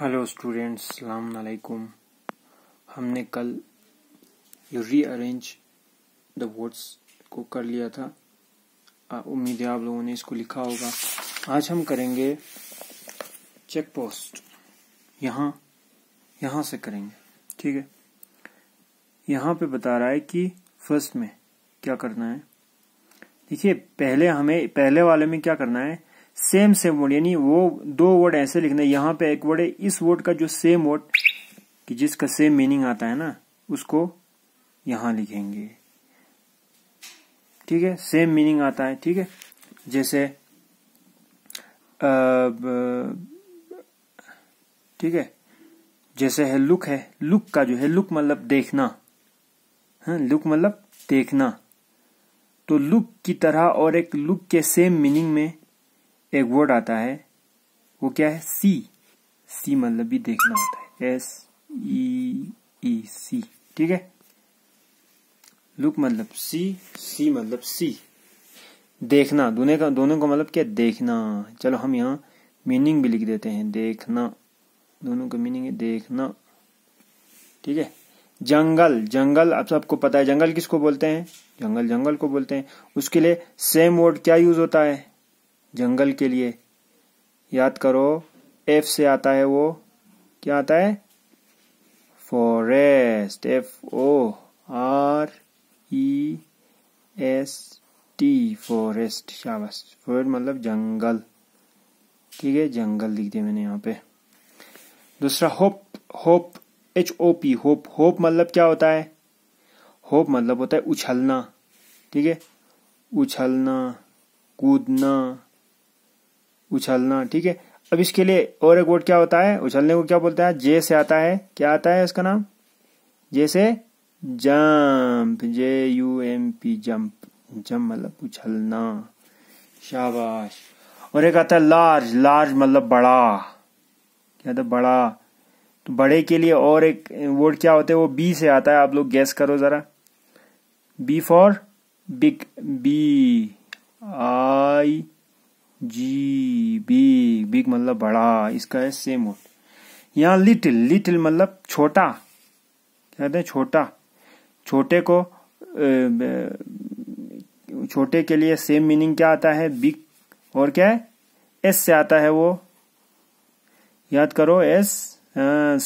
hello students सलाम अलैकुम हमने कल यू रीअरेंज द वर्ड्स को कर लिया था उम्मीद है आप लोगों ने इसको लिखा होगा आज हम करेंगे चेक पोस्ट यहाँ यहाँ से करेंगे ठीक है यहाँ पे बता रहा है कि फर्स्ट में क्या करना है देखिए पहले हमें पहले वाले में क्या करना है सेम सेम वर्ड यानी वो दो वर्ड ऐसे लिखने यहाँ पे एक वर्ड है इस वर्ड का जो सेम वर्ड कि जिसका सेम मीनिंग आता है ना उसको यहां लिखेंगे ठीक है सेम मीनिंग आता है ठीक है जैसे ठीक है जैसे है लुक है लुक का जो है लुक मतलब देखना है हाँ, लुक मतलब देखना तो लुक की तरह और एक लुक के सेम मीनिंग में एक वर्ड आता है वो क्या है सी सी मतलब भी देखना होता है एस ई ई सी ठीक है लुक मतलब सी सी मतलब सी देखना दोनों का दोनों का मतलब क्या देखना चलो हम यहाँ मीनिंग भी लिख देते हैं देखना दोनों का मीनिंग है देखना ठीक है जंगल जंगल तो आप सबको पता है जंगल किसको बोलते हैं जंगल जंगल को बोलते हैं उसके लिए सेम वर्ड क्या यूज होता है जंगल के लिए याद करो एफ से आता है वो क्या आता है forest F O R E S T forest शाबाश फॉरेस्ट मतलब जंगल ठीक है जंगल लिख दिया मैंने यहाँ पे दूसरा hope hope H O P hope hope मतलब क्या होता है होप मतलब होता है उछलना ठीक है उछलना कूदना उछलना ठीक है अब इसके लिए और एक वर्ड क्या होता है उछलने को क्या बोलता है जे से आता है क्या आता है इसका नाम जे से jump J U M P jump jump मतलब उछलना शाबाश और एक आता है लार्ज लार्ज मतलब बड़ा क्या था बड़ा तो बड़े के लिए और एक वर्ड क्या होता है वो बी से आता है आप लोग गैस करो जरा B for big B I G big मतलब बड़ा इसका है सेम वर्ड यहाँ लिटिल लिटिल मतलब छोटा क्या कहते हैं छोटा छोटे को छोटे के लिए सेम मीनिंग क्या आता है बिग और क्या है एस से आता है वो याद करो S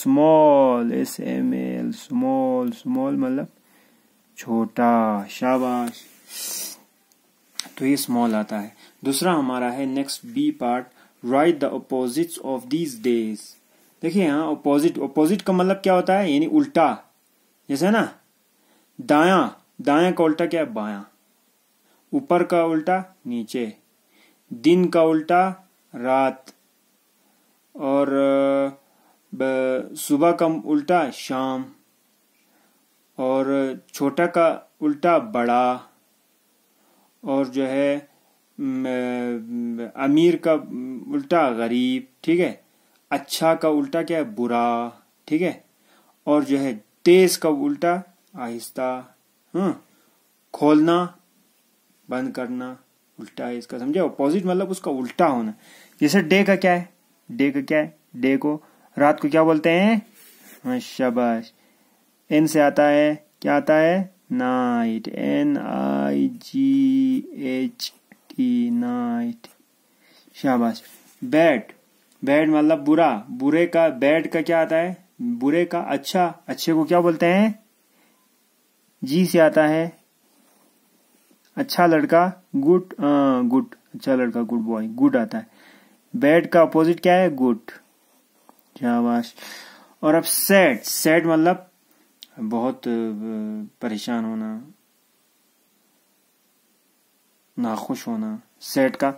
small S M L small small मतलब छोटा शाबाश तो ये स्मॉल आता है दूसरा हमारा है next B part right the opposite of these days देखिए यहाँ अपोजिट अपोजिट का मतलब क्या होता है यानी उल्टा जैसे ना दाया दाया का उल्टा क्या है बाया ऊपर का उल्टा नीचे दिन का उल्टा रात और सुबह का उल्टा शाम और छोटा का उल्टा बड़ा और जो है अमीर का उल्टा गरीब ठीक है अच्छा का उल्टा क्या है बुरा ठीक है और जो है तेज का उल्टा आहिस्ता हम्म खोलना बंद करना उल्टा है इसका समझे ऑपोजिट मतलब उसका उल्टा होना जैसे डे का क्या है डे का क्या है डे को रात को क्या बोलते हैं शबाश एन से आता है क्या आता है night N I G H night शाबाश बैड बैड मतलब बुरा बुरे का बैड का क्या आता है बुरे का अच्छा अच्छे को क्या बोलते हैं जी से आता है अच्छा लड़का गुड गुड अच्छा लड़का गुड बॉय गुड आता है बैड का अपोजिट क्या है गुड शाबाश और अब सैड सैड मतलब बहुत परेशान होना नाखुश होना सेट का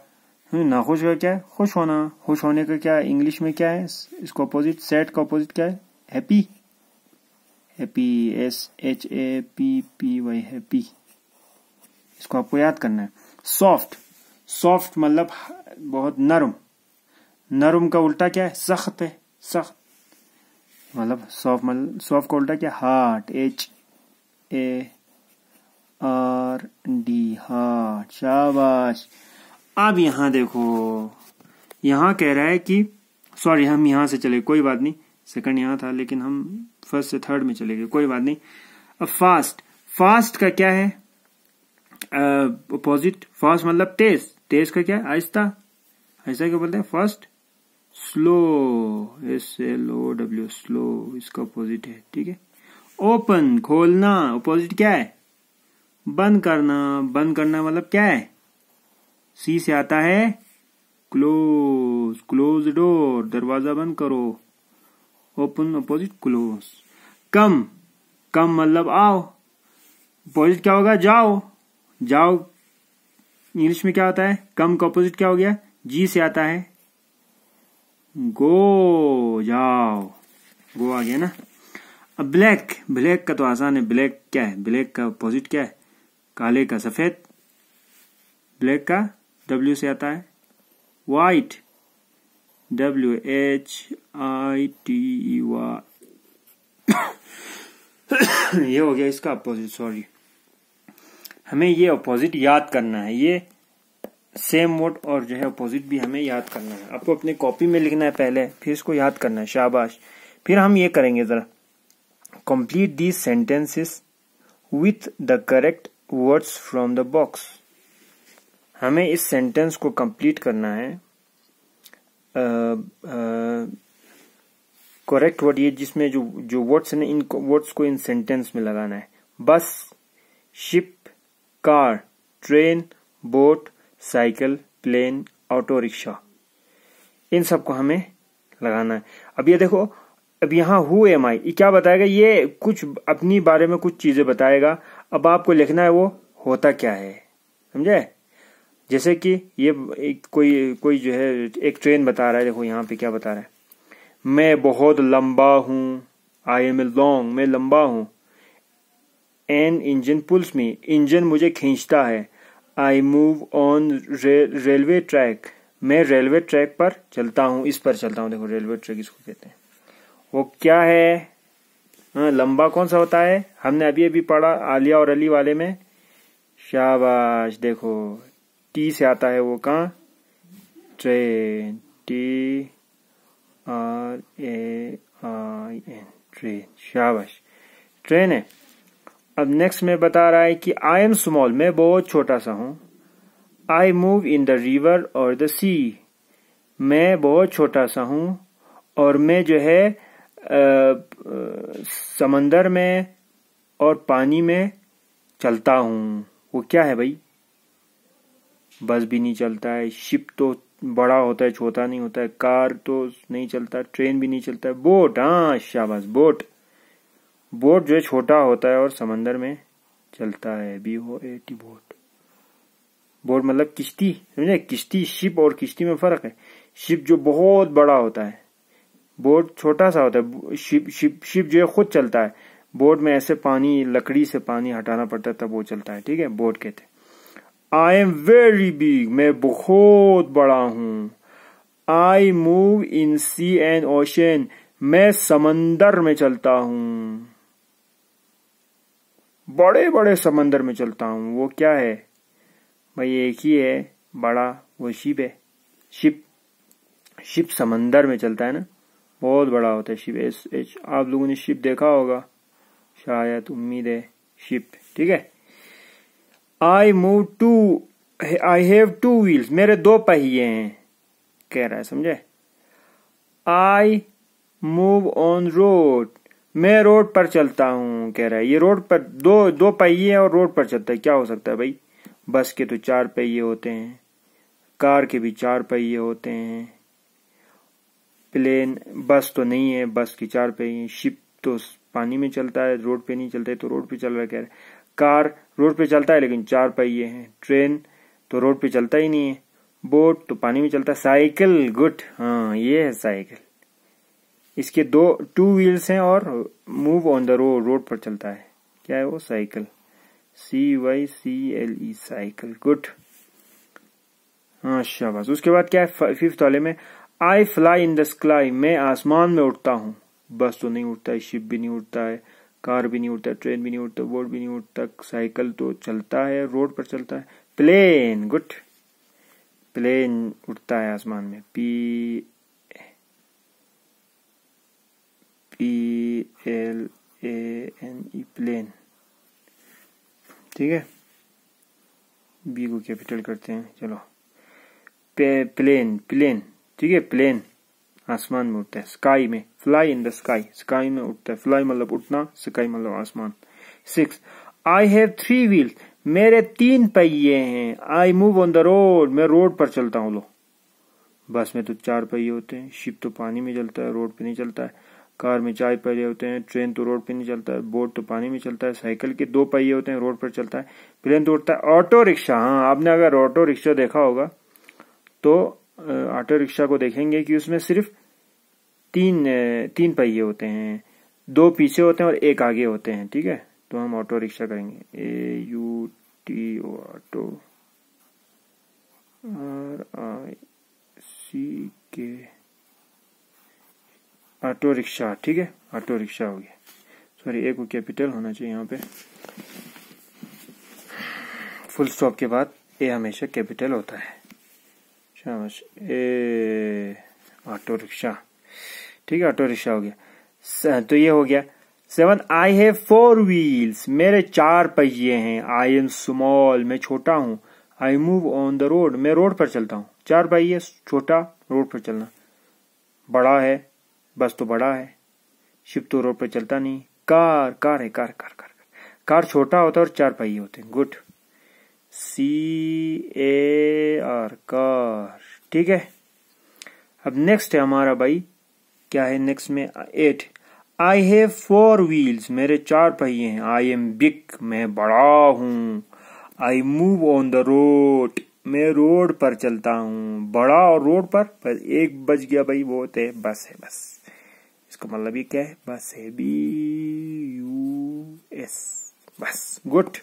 हम्म, नाखुश का क्या है खुश होना खुश होने का क्या इंग्लिश में क्या है इसको अपोजिट सेट का अपोजिट क्या है happy happy S H A P P Y happy इसको आपको याद करना है सॉफ्ट सॉफ्ट मतलब बहुत नरम नरम का उल्टा क्या है सख्त है सख्त मतलब सॉफ्ट मतलब सॉफ्ट का उल्टा क्या hard H A R D हा शाबाश अब यहां देखो यहां कह रहा है कि सॉरी हम यहां से चले कोई बात नहीं सेकंड यहां था लेकिन हम फर्स्ट से थर्ड में चले गए कोई बात नहीं अब फास्ट फास्ट का क्या है अपोजिट फास्ट मतलब तेज तेज का क्या है आहिस्ता आहिस्ता क्या बोलते हैं first slow S L O W slow इसका अपोजिट है ठीक है ओपन खोलना अपोजिट क्या है बंद करना बंद करना मतलब क्या है सी से आता है क्लोज क्लोज डोर दरवाजा बंद करो open opposite close come come मतलब आओ अपोजिट क्या होगा जाओ जाओ इंग्लिश में क्या होता है कम का अपोजिट क्या हो गया जी से आता है गो जाओ गो आ गया ना अब ब्लैक ब्लैक का तो आसान है ब्लैक क्या है ब्लैक का अपोजिट क्या है काले का सफेद ब्लैक का डब्ल्यू से आता है white W H I T E Y ये हो गया इसका अपोजिट सॉरी हमें ये अपोजिट याद करना है ये सेम वर्ड और जो है अपोजिट भी हमें याद करना है आपको अपने कॉपी में लिखना है पहले फिर इसको याद करना है शाबाश फिर हम ये करेंगे जरा complete the sentences with the correct words from the box हमें इस सेंटेंस को कंप्लीट करना है करेक्ट वर्ड ये जिसमें जो जो वर्ड्स है इन वर्ड्स को इन सेंटेंस में लगाना है bus ship car train boat cycle plane auto rickshaw इन सबको हमें लगाना है अब ये देखो अब यहां हु एम आई क्या बताएगा ये कुछ अपनी बारे में कुछ चीजें बताएगा अब आपको लिखना है वो होता क्या है समझे जैसे कि ये एक कोई कोई जो है एक ट्रेन बता रहा है देखो यहाँ पे क्या बता रहा है मैं बहुत लंबा हूँ आई एम ए लॉन्ग मैं लंबा हूँ an engine pulls me engine मुझे खींचता है I move on railway track मैं रेलवे ट्रैक पर चलता हूँ इस पर चलता हूँ देखो रेलवे ट्रैक इसको कहते हैं वो क्या है हाँ, लंबा कौन सा होता है हमने अभी अभी पढ़ा आलिया और अली वाले में शाबाश देखो टी से आता है वो कहाँ train T R A I N train शाबाश ट्रेन है अब नेक्स्ट में बता रहा है कि आई एम स्मॉल मैं बहुत छोटा सा हूं I move in the river और द सी मैं बहुत छोटा सा हूं और मैं जो है समंदर में और पानी में चलता हूँ वो क्या है भाई बस भी नहीं चलता है शिप तो बड़ा होता है छोटा नहीं होता है कार तो नहीं चलता ट्रेन भी नहीं चलता है बोट हाँ शाबाश बोट बोट जो है छोटा होता है और समंदर में चलता है बी हो ए टी बोट बोट मतलब किश्ती समझे किश्ती शिप और किश्ती में फर्क है शिप जो बहुत बड़ा होता है बोट छोटा सा होता है शिप शिप शिप जो है खुद चलता है बोट में ऐसे पानी लकड़ी से पानी हटाना पड़ता है तब वो चलता है ठीक है बोट कहते आई एम वेरी बिग मैं बहुत बड़ा हूं I move in sea and ocean मैं समंदर में चलता हूं बड़े बड़े समंदर में चलता हूं वो क्या है भाई एक ही है बड़ा वो शिप है शिप शिप समंदर में चलता है ना बहुत बड़ा होता है शिप एस एच आप लोगों ने शिप देखा होगा शायद उम्मीद है शिप ठीक है I move to I have two wheels मेरे दो पहिए हैं कह रहा है समझे आई मूव ऑन रोड मैं रोड पर चलता हूँ कह रहा है ये रोड पर दो दो पहिए और रोड पर चलता है क्या हो सकता है भाई बस के तो चार पहिए होते हैं कार के भी चार पहिए होते हैं प्लेन बस तो नहीं है बस की चार ही शिप तो पानी में चलता है रोड पे नहीं चलता है तो रोड पे चल रहा है कह रहे कार रोड पे चलता है लेकिन चार पहिए हैं ट्रेन तो रोड पे चलता ही नहीं है बोट तो पानी में चलता है साइकिल गुड हाँ ये है साइकिल इसके दो टू व्हील्स हैं और move on the road road पर चलता है क्या है वो cycle C Y C L E cycle good हाँ शाबाश उसके बाद क्या है फिफ्थ वाले में I fly in the sky मैं आसमान में उड़ता हूँ बस तो नहीं उड़ता है शिप भी नहीं उड़ता है कार भी नहीं उड़ता ट्रेन भी नहीं उड़ता बोर्ड भी नहीं उड़ता साइकिल तो चलता है रोड पर चलता है प्लेन गुड प्लेन उड़ता है आसमान में P P L A N E plane ठीक है बी को कैपिटल करते हैं चलो प्लेन प्लेन ठीक है प्लेन आसमान में उठता है स्काई में fly in the sky sky में उठता है फ्लाई मतलब उठना स्काई मतलब आसमान six I have three wheels मेरे तीन पहिए हैं I move on the road मैं रोड पर चलता हूँ लो बस में तो चार पहिए होते हैं शिप तो पानी में चलता है रोड पे नहीं चलता है कार में चार पहिए होते हैं ट्रेन तो रोड पे नहीं चलता है बोट तो पानी में चलता है साइकिल के दो पहिए होते हैं रोड पर चलता है प्लेन तो उठता है ऑटो रिक्शा हाँ आपने अगर ऑटो रिक्शा देखा होगा तो ऑटो रिक्शा को देखेंगे कि उसमें सिर्फ तीन तीन पहिए होते हैं दो पीछे होते हैं और एक आगे होते हैं ठीक है तो हम ऑटो रिक्शा करेंगे A U T O auto R I C K auto rickshaw ठीक है ऑटो रिक्शा हो गया सॉरी ए को कैपिटल होना चाहिए यहाँ पे फुल स्टॉप के बाद ए हमेशा कैपिटल होता है शाबाश ए ऑटो रिक्शा ठीक है ऑटो रिक्शा हो गया तो ये हो गया seven I have four wheels मेरे चार पहिए हैं आई एम स्मॉल मैं छोटा हूँ I move on the road मैं रोड पर चलता हूं चार पहिए छोटा रोड पर चलना बड़ा है बस तो बड़ा है शिप तो रोड पर चलता नहीं कार कार है कार कार कार कार छोटा होता है और चार पहिए होते हैं good C A R car ठीक है अब नेक्स्ट है हमारा भाई क्या है नेक्स्ट में eight I have four wheels मेरे चार पहिए हैं आई एम बिग मैं बड़ा हूं I move on the road मैं रोड पर चलता हूँ बड़ा और रोड पर पर एक बज गया भाई वो है बस है बस इसका मतलब ये क्या है बस है B U S bus good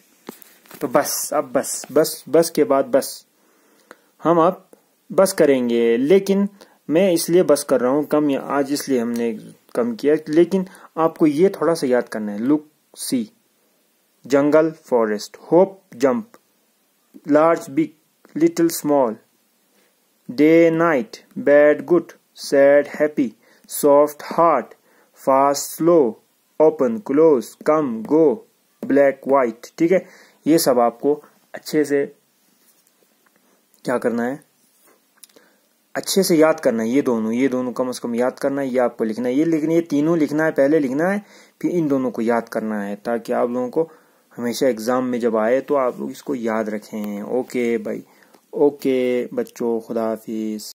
तो बस अब बस बस बस के बाद बस हम अब बस करेंगे लेकिन मैं इसलिए बस कर रहा हूँ कम आज इसलिए हमने कम किया लेकिन आपको ये थोड़ा सा याद करना है look see jungle forest hop jump large big little small day night bad good sad happy soft hard fast slow open close come go black white ठीक है ये सब आपको अच्छे से क्या करना है अच्छे से याद करना है ये दोनों ये दोनों कम से कम याद करना है ये आपको लिखना है ये लिखना ये तीनों लिखना है पहले लिखना है फिर इन दोनों को याद करना है ताकि आप लोगों को हमेशा एग्ज़ाम में जब आए तो आप लोग इसको याद रखें ओके भाई ओके बच्चों खुदा हाफिज़